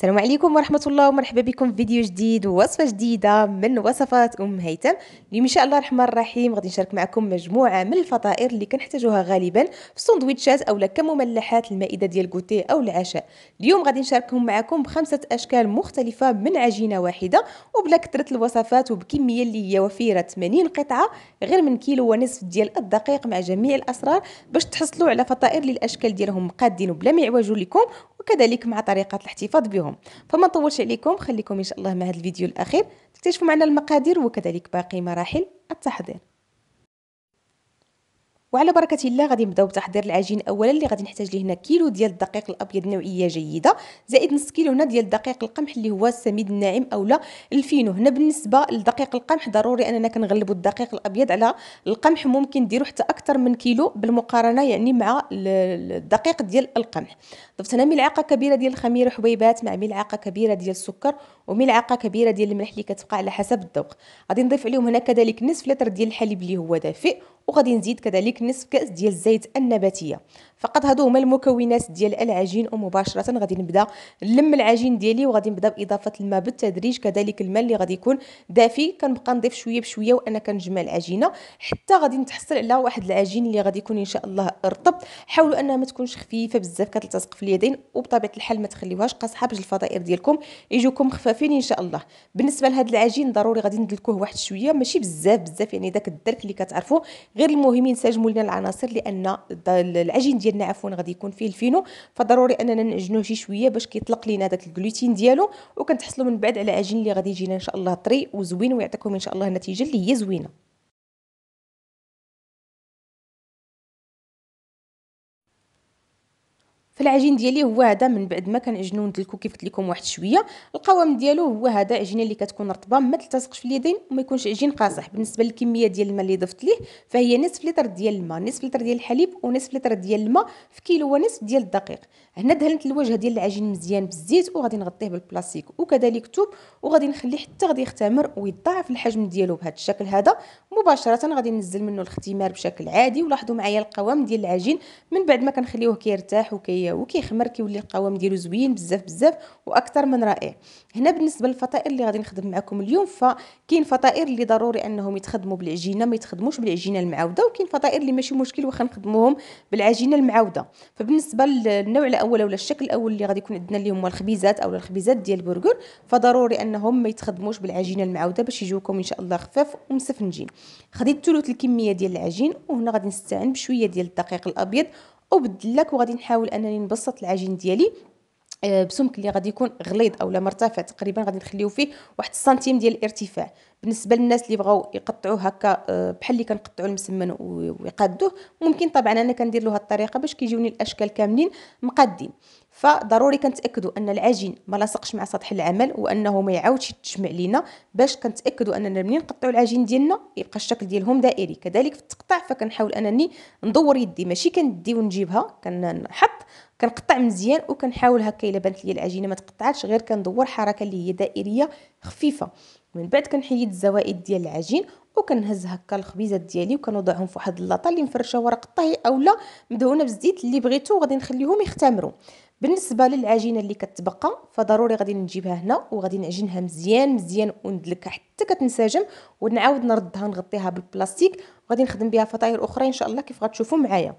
السلام عليكم ورحمة الله ومرحبا بكم في فيديو جديد ووصفة جديدة من وصفات أم هيثم اليوم إن شاء الله الرحمن الرحيم غادي نشارك معكم مجموعة من الفطائر اللي كنحتاجوها غالبا في السندويتشات أو كمملحات المائدة ديال الكوتي أو العشاء اليوم غادي نشاركهم معكم بخمسة أشكال مختلفة من عجينة واحدة وبلا كثرة الوصفات وبكمية اللي هي وفيرة 80 قطعة غير من كيلو ونصف ديال الدقيق مع جميع الأسرار باش تحصلوا على فطائر للأشكال ديالهم قادين وبلا ما يعوجوا لكم وكذلك مع طريقة الاحتفاظ بهم فما نطولش عليكم خليكم إن شاء الله مع هذا الفيديو الأخير تكتشفوا معنا المقادير وكذلك باقي مراحل التحضير وعلى بركه الله غادي نبداو بتحضير العجين اولا اللي غادي نحتاج ليه هنا كيلو ديال الدقيق الابيض نوعيه جيده زائد نص كيلو هنا ديال دقيق القمح اللي هو السميد الناعم اولا الفينو هنا بالنسبه لدقيق القمح ضروري اننا كنغلبوا الدقيق الابيض على القمح ممكن نديروا حتى اكثر من كيلو بالمقارنه يعني مع الدقيق ديال القمح ضفت هنا ملعقه كبيره ديال الخميره حبيبات مع ملعقه كبيره ديال السكر وملعقه كبيره ديال الملح اللي كتبقى على حسب الذوق غادي نضيف عليهم هنا كذلك نصف لتر ديال الحليب اللي هو دافئ وغادي نزيد كذلك نصف كاس ديال الزيت النباتيه فقط هادو هما المكونات ديال العجين ومباشره غادي نبدا نلم العجين ديالي وغادي نبدا باضافه الماء بالتدريج كذلك الماء اللي غادي يكون دافي كنبقى نضيف شويه بشويه وانا كنجمع العجينه حتى غادي نتحصل على واحد العجين اللي غادي يكون ان شاء الله رطب حاولوا انها ما تكونش خفيفه بزاف كتلتصق في اليدين وبطبيعه الحال ما تخليوهاش قاصحه باش الفضائر ديالكم يجوكم خفافين ان شاء الله بالنسبه لهذا العجين ضروري غادي ندلكوه واحد شويه ماشي بزاف بزاف يعني داك الدرك اللي كتعرفوه غير المهمين سجموا لنا العناصر لان العجين ديالنا عفوا غادي يكون فيه الفينو فضروري اننا نعجنوه شي شويه باش كيطلق لينا داك الجلوتين ديالو وكنتحصلوا من بعد على عجين اللي غادي يجينا ان شاء الله طري وزوين ويعطيكم ان شاء الله النتيجه اللي هي زوينه فالعجين ديالي هو هذا من بعد ما كنعجنو ندلكو كيف قلت لكم واحد شويه القوام ديالو هو هذا عجينه اللي كتكون رطبه ما تلتصقش في اليدين وما يكونش عجين قاصح بالنسبه للكميه ديال الماء اللي ضفت ليه فهي نصف لتر ديال الماء نصف لتر ديال الحليب ونصف لتر ديال الماء في كيلو ونصف ديال الدقيق هنا دهنت الوجه ديال العجين مزيان بالزيت وغادي نغطيه بالبلاستيك وكذلك توب وغادي نخليه حتى غادي يختمر ويضاعف الحجم ديالو بهذا الشكل هذا مباشره غادي ننزل منه الاختمار بشكل عادي ولاحظوا معايا القوام ديال العجين من بعد ما كنخليوه كيرتاح وكي ديالو كيخمر كيولي القوام ديالو زوين بزاف بزاف واكثر من رائع هنا بالنسبه للفطائر اللي غادي نخدم معكم اليوم فكاين فطائر اللي ضروري انهم يتخدموا بالعجينه ما يتخدموش بالعجينه المعوده وكاين فطائر اللي ماشي مشكل واخا نخدموهم بالعجينه المعوده فبالنسبه للنوع الاول ولا الشكل الاول اللي غادي يكون عندنا اللي هما الخبيزات اولا الخبيزات ديال البرغر فضروري انهم ما يتخدموش بالعجينه المعوده باش يجوكم ان شاء الله خفاف ومسفنجين خديت ثلث الكميه ديال العجين وهنا غادي نستعين بشويه ديال الدقيق الابيض وبدلك وغادي نحاول انني نبسط العجين ديالي آه، بسمك اللي غادي يكون غليظ اولا مرتفع تقريبا غادي نخليو فيه واحد السنتيم ديال الارتفاع بالنسبه للناس اللي بغاو يقطعوه هكا آه، بحال اللي كنقطعوا المسمن ويقادوه ممكن طبعا انا كندير له هاد الطريقه باش كيجيوني الاشكال كاملين مقادين فضروري كنتاكدوا ان العجين ما لاصقش مع سطح العمل وانه ما يعاودش يتجمع لينا باش كنتاكدوا اننا منين نقطعوا العجين ديالنا يبقى الشكل ديالهم دائري كذلك في التقطاع فكنحاول انني ندور يدي ماشي كندي ونجيبها كنحط كنقطع مزيان وكنحاول هكا الا بانت لي العجينه ما تقطعاتش غير كندور حركه اللي هي دائريه خفيفه من بعد كنحيد الزوائد ديال العجين وكنهز هكا الخبيزات ديالي وكنوضعهم في واحد اللاطه اللي مفرشه ورق الطهي اولا مدهونه بالزيت اللي بغيتو غادي نخليهم يختمروا بالنسبه للعجينه اللي كتبقى فضروري غادي نجيبها هنا وغادي نعجنها مزيان مزيان وندلكها حتى كتنسجم ونعاود نردها نغطيها بالبلاستيك وغادي نخدم بها فطاير اخرى ان شاء الله كيف غتشوفوا معايا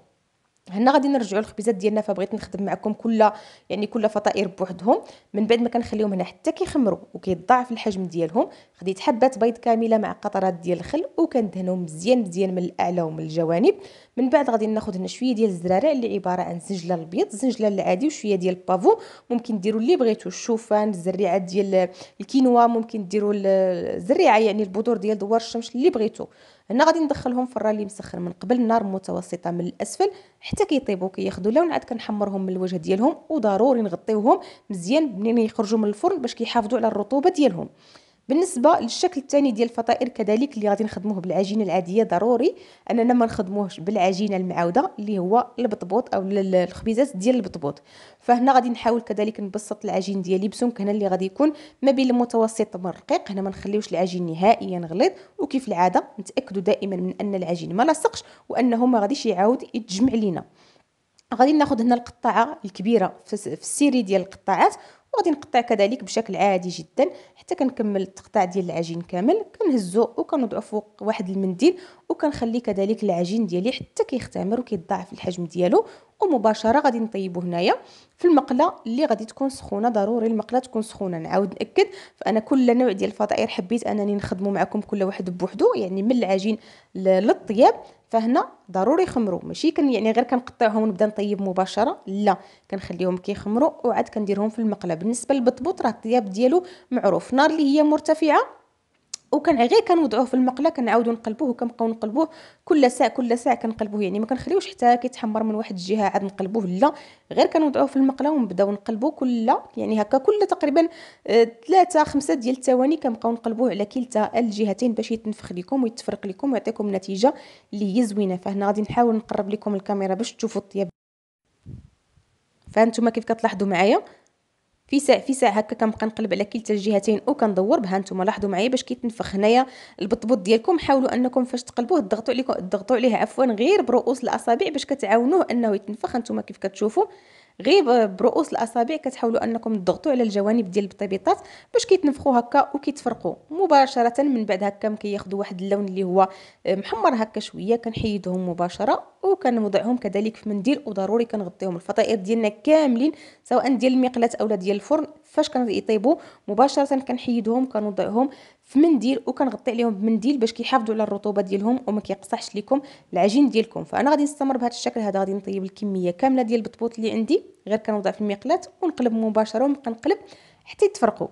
هنا غادي نرجعوا الخبيزات ديالنا فبغيت نخدم معكم كل يعني كل فطائر بوحدهم من بعد ما كنخليهم هنا حتى كيخمروا وكيتضاعف الحجم ديالهم خديت حبات بيض كامله مع قطرات ديال الخل وكندهنهم مزيان مزيان من الاعلى ومن الجوانب من بعد غادي ناخذ هنا شويه ديال الزرارع اللي عباره عن زنجله البيض الزنجله العادي وشويه ديال البافو ممكن ديروا اللي بغيتو الشوفان الزريعه ديال الكينوا ممكن ديروا الزريعه يعني البذور ديال دوار الشمس اللي بغيتو هنا غادي ندخلهم في الرالي اللي مسخن من قبل نار متوسطه من الاسفل حتى كيطيبوا كياخذوا لون عاد كنحمرهم من الوجه ديالهم وضروري نغطيوهم مزيان منين يخرجوا من الفرن باش كيحافظوا على الرطوبه ديالهم بالنسبه للشكل الثاني ديال الفطائر كذلك اللي غادي نخدموه بالعجينه العاديه ضروري اننا ما نخدموهش بالعجينه المعوده اللي هو البطبوط او الخبيزات ديال البطبوط فهنا غادي نحاول كذلك نبسط العجين ديالي بسمك هنا اللي غادي يكون ما بين المتوسط والرقيق هنا ما نخليوش العجين نهائيا غليظ وكيف العاده نتاكدوا دائما من ان العجين ما لاصقش وانه ما غاديش يعاود يتجمع لينا غادي ناخذ هنا القطاعه الكبيره في السيري ديال القطاعات وغادي نقطع كذلك بشكل عادي جدا حتى كنكمل التقطاع ديال العجين كامل كنهزو وكنوضعو فوق واحد المنديل وكنخلي كذلك العجين ديالي حتى كيختمر وكيتضاعف الحجم ديالو ومباشره غادي نطيبو هنايا في المقله اللي غادي تكون سخونه ضروري المقله تكون سخونه نعاود ناكد فانا كل نوع ديال الفطائر حبيت انني نخدمو معكم كل واحد بوحدو يعني من العجين للطياب فهنا ضروري يخمروا ماشي كن يعني غير كنقطعهم ونبدا نطيب مباشره لا كنخليهم كيخمروا وعاد كنديرهم في المقله بالنسبه للبطبوط راه الطياب ديالو معروف نار اللي هي مرتفعه وكان غير كنوضعوه في المقله كنعاودو نقلبوه وكنبقاو نقلبوه كل ساعه كل ساعه كنقلبوه يعني ما كنخليوش حتى كيتحمر من واحد الجهه عاد نقلبوه لا غير كنوضعوه في المقله ونبداو نقلبوه كل يعني هكا كل تقريبا ثلاثة آه، خمسة ديال الثواني كنبقاو نقلبوه على كلتا الجهتين باش يتنفخ لكم ويتفرق لكم ويعطيكم نتيجه اللي هي زوينه فهنا غادي نحاول نقرب لكم الكاميرا باش تشوفوا الطياب فهانتوما كيف كتلاحظوا معايا في ساعه في ساعه هكا كنبقى نقلب على كلتا الجهتين وكندور بها نتوما لاحظوا معايا باش كيتنفخ هنايا البطبوط ديالكم حاولوا انكم فاش تقلبوه تضغطوا عليكم تضغطوا عليه عفوا غير برؤوس الاصابع باش كتعاونوه انه يتنفخ نتوما كيف كتشوفوا غير برؤوس الاصابع كتحاولوا انكم تضغطوا على الجوانب ديال البطيبيطات باش كيتنفخوا هكا وكيتفرقوا مباشره من بعد هكا كياخذوا واحد اللون اللي هو محمر هكا شويه كنحيدهم مباشره وكنوضعهم كذلك في منديل وضروري كنغطيهم الفطائر ديالنا كاملين سواء ديال المقلاه اولا ديال الفرن فاش كنطيبوا مباشره كنحيدهم كنوضعهم في منديل وكنغطي عليهم بمنديل باش كيحافظوا على الرطوبه ديالهم وما كيقصحش لكم العجين ديالكم فانا غادي نستمر بهذا الشكل هذا غادي نطيب الكميه كامله ديال البطبوط اللي عندي غير كنوضع في المقلاة ونقلب مباشره كنقلب حتى يتفرقوا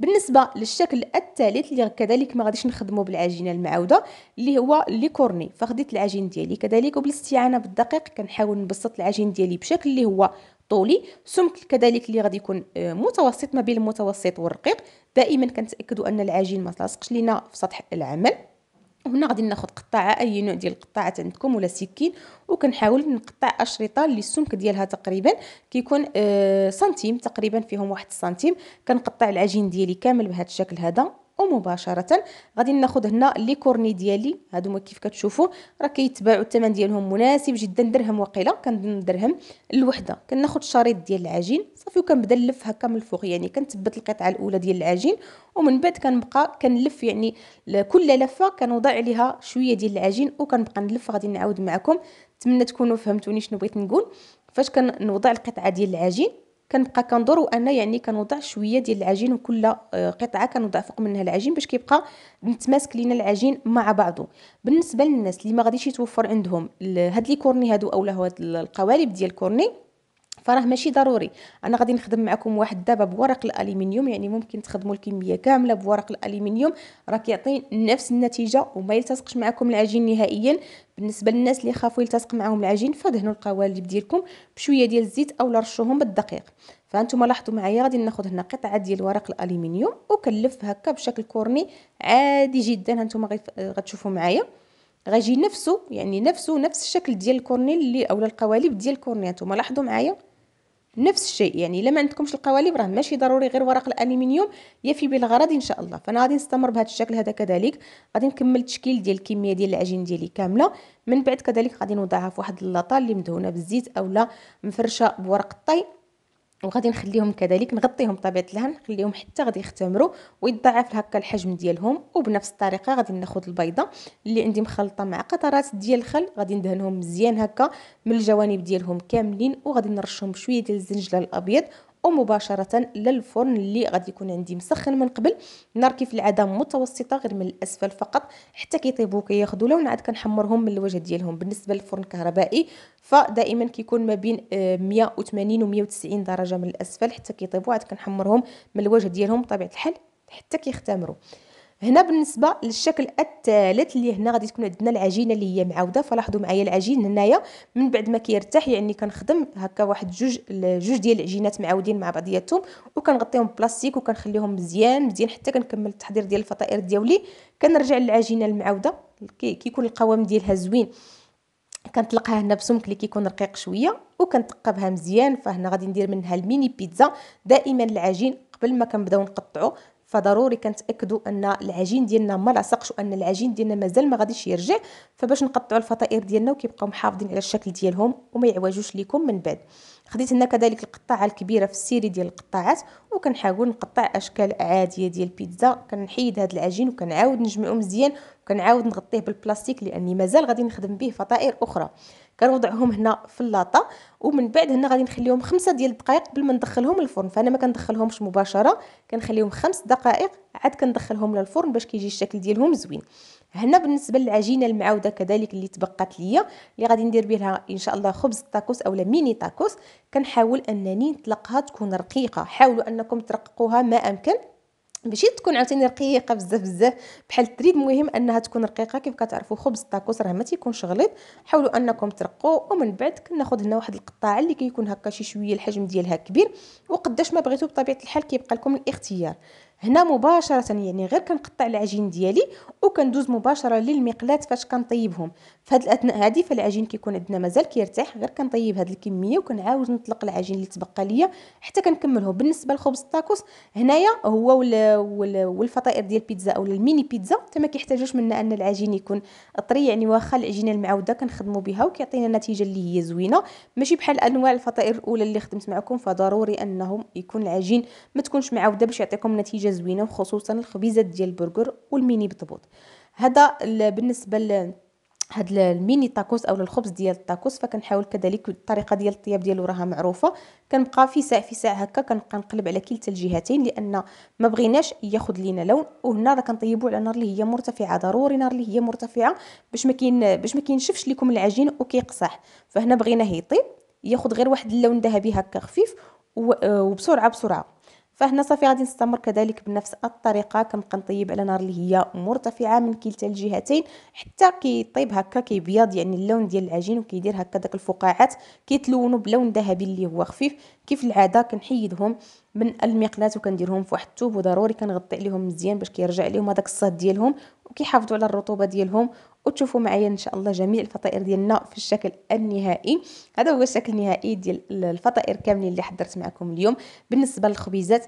بالنسبه للشكل الثالث اللي كذلك ما غاديش نخدمه بالعجينه المعوده اللي هو لي كورني فخديت العجين ديالي كذلك وبالاستعانه بالدقيق كنحاول نبسط العجين ديالي بشكل اللي هو طولي سمك كذلك اللي غادي يكون آه، متوسط ما بين المتوسط والرقيق دائما كنتاكدوا ان العجين ما تلاصقش لينا في سطح العمل هنا غادي ناخذ قطاعه اي نوع ديال القطاعات عندكم ولا سكين وكنحاول نقطع اشرطه اللي السمك ديالها تقريبا كيكون آه سنتيم تقريبا فيهم واحد سنتيم كنقطع العجين ديالي كامل بهذا الشكل هذا ومباشره غادي ناخذ هنا لي كورني ديالي هادو كيف كتشوفوا راه كيتباعوا الثمن ديالهم مناسب جدا درهم وقيله كنظن درهم الوحده كناخذ شريط ديال العجين صافي وكنبدا نلف هكا من الفوق يعني كنثبت القطعه الاولى ديال العجين ومن بعد كنبقى كنلف يعني كل لفه كنوضع عليها شويه ديال العجين وكنبقى نلف غادي نعاود معكم نتمنى تكونوا فهمتوني شنو بغيت نقول فاش كنوضع القطعه ديال العجين كنبقى كندور وانا يعني كنوضع شويه ديال العجين وكل آه، قطعه كنوضع فوق منها العجين باش كيبقى متماسك لينا العجين مع بعضه بالنسبه للناس اللي ما غاديش يتوفر عندهم هاد لي كورني هادو اولا هاد القوالب ديال كورني فراه ماشي ضروري انا غادي نخدم معكم واحد دابا بورق الالومنيوم يعني ممكن تخدموا الكميه كامله بورق الالومنيوم راه كيعطي نفس النتيجه وما يلتصقش معكم العجين نهائيا بالنسبه للناس اللي خافوا يلتصق معاهم العجين فدهنوا القوالب ديالكم بشويه ديال الزيت اولا رشوهم بالدقيق فانتم لاحظتوا معايا غادي ناخذ هنا قطعه ديال ورق الالومنيوم وكنلف هكا بشكل كورني عادي جدا هانتوما غتشوفوا معايا غيجي نفسه يعني نفسه نفس الشكل ديال الكورنيل اللي اولا القوالب ديال الكورني نتوما لاحظوا معايا نفس الشيء يعني لما عندكمش القوالب راه ماشي ضروري غير ورق الالومنيوم يفي بالغرض ان شاء الله فانا غادي نستمر بهذا الشكل هذا كذلك غادي نكمل التشكيل ديال الكميه ديال العجين ديالي كامله من بعد كذلك غادي نوضعها في واحد اللاطه اللي مدهونه بالزيت اولا مفرشه بورق الطي وغادي نخليهم كذلك نغطيهم بطبيعه الحال نخليهم حتى غادي يختمروا ويتضاعف هكا الحجم ديالهم وبنفس الطريقه غادي ناخذ البيضه اللي عندي مخلطه مع قطرات ديال الخل غادي ندهنهم مزيان هكا من الجوانب ديالهم كاملين وغادي نرشهم بشويه ديال الزنجله الابيض ومباشره للفرن اللي غادي يكون عندي مسخن من قبل نار كيف العاده متوسطه غير من الاسفل فقط حتى كيطيبوا كياخذوا لون عاد كنحمرهم من الوجه ديالهم بالنسبه للفرن الكهربائي فدائما كيكون ما بين 180 آه، و 190 درجه من الاسفل حتى كيطيبوا عاد كنحمرهم من الوجه ديالهم بطبيعه الحال حتى كيختمروا هنا بالنسبه للشكل الثالث اللي هنا غادي تكون عندنا العجينه اللي هي معاوده فلاحظوا معايا العجين هنايا من بعد ما كيرتاح يعني كنخدم هكا واحد جوج جوج ديال العجينات معاودين مع بعضياتهم وكنغطيهم بلاستيك وكنخليهم مزيان مزيان حتى كنكمل التحضير ديال الفطائر دياولي كنرجع للعجينه المعاوده كيكون القوام ديالها زوين كنطلقها هنا بسمك اللي كيكون رقيق شويه وكنتقبها مزيان فهنا غادي ندير منها الميني بيتزا دائما العجين قبل ما كنبداو نقطعو فضروري كنتاكدوا ان العجين ديالنا ما لصقش وان العجين ديالنا مازال ما غاديش يرجع فباش نقطعوا الفطائر ديالنا وكيبقاو محافظين على الشكل ديالهم وما يعوجوش ليكم من بعد خديت هنا كذلك القطاعه الكبيره في السيري ديال القطاعات وكنحاول نقطع اشكال عاديه ديال البيتزا كنحيد هذا العجين وكنعاود نجمعو مزيان وكنعاود نغطيه بالبلاستيك لاني مازال غادي نخدم به فطائر اخرى كنوضعهم هنا في اللاطه ومن بعد هنا غادي نخليهم خمسة ديال الدقائق قبل ما ندخلهم للفرن فانا ما كندخلهمش مباشره كنخليهم خمس دقائق عاد كندخلهم للفرن باش كيجي الشكل ديالهم زوين هنا بالنسبه للعجينه المعوده كذلك اللي تبقات ليا اللي غادي ندير بها ان شاء الله خبز الطاكوس اولا ميني طاكوس كنحاول انني نطلقها تكون رقيقه حاولوا انكم ترققوها ما امكن ماشي تكون عاوتاني رقيقه بزاف بزاف بحال التريد مهم انها تكون رقيقه كيف كتعرفوا خبز الطاكوس راه ما تيكونش غليظ حاولوا انكم ترقوا ومن بعد كناخذ هنا واحد القطاعه اللي كيكون كي هكا شي شويه الحجم ديالها كبير وقداش ما بغيتو بطبيعه الحال كيبقى لكم الاختيار هنا مباشره يعني غير كنقطع العجين ديالي وكندوز مباشره للمقلات فاش كنطيبهم فهاد الاثناء هادي فالعجين كيكون عندنا مازال كيرتاح غير كنطيب هاد الكميه وكنعاود نطلق العجين اللي تبقى ليا حتى كنكملهم بالنسبه لخبز الطاكوس هنايا هو ولا ولا والفطائر ديال البيتزا اولا الميني بيتزا حتى ما كيحتاجوش منا ان العجين يكون طري يعني واخا العجينه المعوده كنخدموا بها وكيعطينا نتيجة اللي هي زوينه ماشي بحال انواع الفطائر الاولى اللي خدمت معكم فضروري انهم يكون العجين ما تكونش معوده باش يعطيكم نتيجه حاجه زوينه وخصوصا الخبيزات ديال البرجر والميني بطبوط هذا بالنسبه ل هاد الميني تاكوس او الخبز ديال التاكوس فكنحاول كذلك الطريقه ديال الطياب ديالو راها معروفه كنبقى في ساع في ساع هكا كنبقى نقلب على كلتا الجهتين لان ما بغيناش ياخذ لينا لون وهنا راه كنطيبو على نار اللي هي مرتفعه ضروري نار اللي هي مرتفعه باش ما كاين باش ما كينشفش لكم العجين وكيقصح فهنا بغيناه يطيب ياخذ غير واحد اللون ذهبي هكا خفيف آه، وبسرعه بسرعه فهنا صافي غادي نستمر كذلك بنفس الطريقه كنبقى نطيب على نار اللي هي مرتفعه من كلتا الجهتين حتى كيطيب هكا كيبيض يعني اللون ديال العجين وكيدير هكا داك الفقاعات كيتلونوا بلون ذهبي اللي هو خفيف كيف العاده كنحيدهم من المقلاة وكنديرهم في واحد الثوب وضروري كنغطي عليهم مزيان باش كيرجع لهم هذاك الصهد ديالهم وكيحافظوا على الرطوبه ديالهم وتشوفوا معايا ان شاء الله جميع الفطائر ديالنا في الشكل النهائي هذا هو الشكل النهائي ديال الفطائر كاملين اللي حضرت معكم اليوم بالنسبه للخبيزات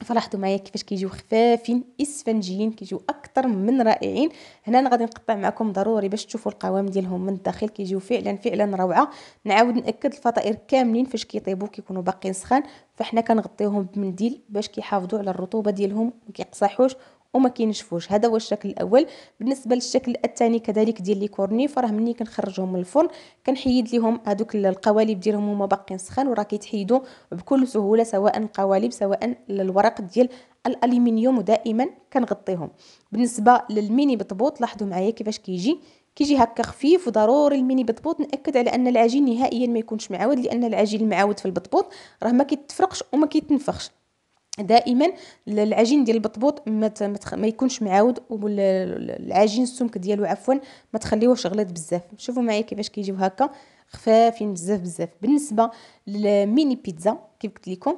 فلاحظوا معايا كيفاش كيجيو خفافين اسفنجيين كيجيو اكثر من رائعين هنا انا غادي نقطع معكم ضروري باش تشوفوا القوام ديالهم من الداخل كيجيو فعلا فعلا روعه نعاود ناكد الفطائر كاملين فاش كيطيبوا كيكونوا باقيين سخان فحنا كنغطيوهم بمنديل باش كيحافظوا على الرطوبه ديالهم وما كيقصحوش وما كينشفوش هذا هو الشكل الاول بالنسبه للشكل الثاني كذلك ديال لي كورني فراه ملي كنخرجهم من الفرن كنحيد ليهم هذوك القوالب ديالهم هما باقيين سخان وراه كيتحيدوا بكل سهوله سواء القوالب سواء الورق ديال الالومنيوم ودائما كنغطيهم بالنسبه للميني بطبوط لاحظوا معايا كيفاش كيجي كيجي هكا خفيف وضروري الميني بطبوط ناكد على ان العجين نهائيا ما يكونش معاود لان العجين المعاود في البطبوط راه ما كيتفرقش وما كيتنفخش دائما العجين ديال البطبوط ما متخ... ما يكونش معاود والعجين السمك ديالو عفوا ما تخليوهش غليظ بزاف شوفوا معايا كيفاش كيجيو هكا خفافين بزاف بزاف بالنسبه للميني بيتزا كيف قلت لكم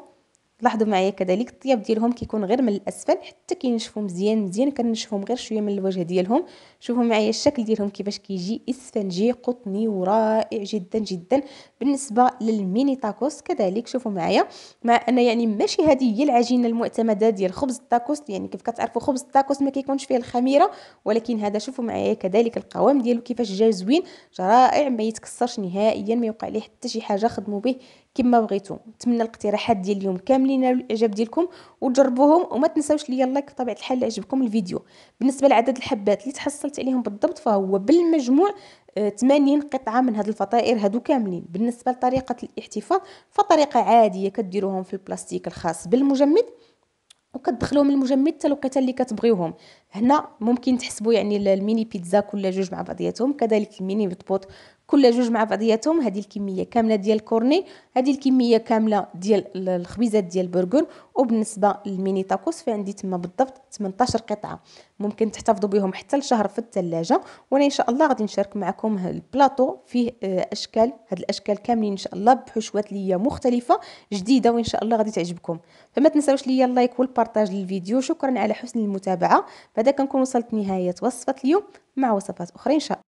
لاحظوا معايا كذلك الطياب ديالهم كيكون غير من الاسفل حتى كينشفوا مزيان مزيان كنشفهم غير شويه من الوجه ديالهم شوفوا معايا الشكل ديالهم كيفاش كيجي اسفنجي قطني ورائع جدا جدا بالنسبه للميني تاكوس كذلك شوفوا معايا مع ان يعني ماشي هذه هي العجينه المعتمده ديال خبز التاكوس يعني كيف كتعرفوا خبز التاكوس ما كيكونش فيه الخميره ولكن هذا شوفوا معايا كذلك القوام ديالو كيفاش جا زوين رائع ما يتكسرش نهائيا ما يوقع ليه حتى شي حاجه خدموا به كما بغيتو نتمنى الاقتراحات ديال اليوم كاملين الاعجاب ديالكم وجربوهم وما تنساوش ليا اللايك بطبيعه الحال اللي عجبكم الفيديو بالنسبه لعدد الحبات اللي تحصلت عليهم بالضبط فهو بالمجموع 80 آه، قطعه من هاد الفطائر هادو كاملين بالنسبه لطريقه الاحتفاظ فطريقه عاديه كديروهم في البلاستيك الخاص بالمجمد وكتدخلوهم المجمد حتى الوقيته اللي كتبغيوهم هنا ممكن تحسبوا يعني الميني بيتزا كل جوج مع بعضياتهم كذلك الميني بطبوط كل جوج مع بعضياتهم هذه الكميه كامله ديال الكورني هذه الكميه كامله ديال الخبيزات ديال برغر وبالنسبه للميني تاكوس في عندي تما بالضبط 18 قطعه ممكن تحتفظوا بهم حتى لشهر في الثلاجه وانا ان شاء الله غادي نشارك معكم البلاطو فيه آه، اشكال هاد الاشكال كاملين ان شاء الله بحشوات ليا مختلفه جديده وان شاء الله غادي تعجبكم فما تنساوش ليا اللايك والبارطاج للفيديو شكرا على حسن المتابعه بعدا كنكون وصلت نهايه وصفه اليوم مع وصفات اخرى ان شاء الله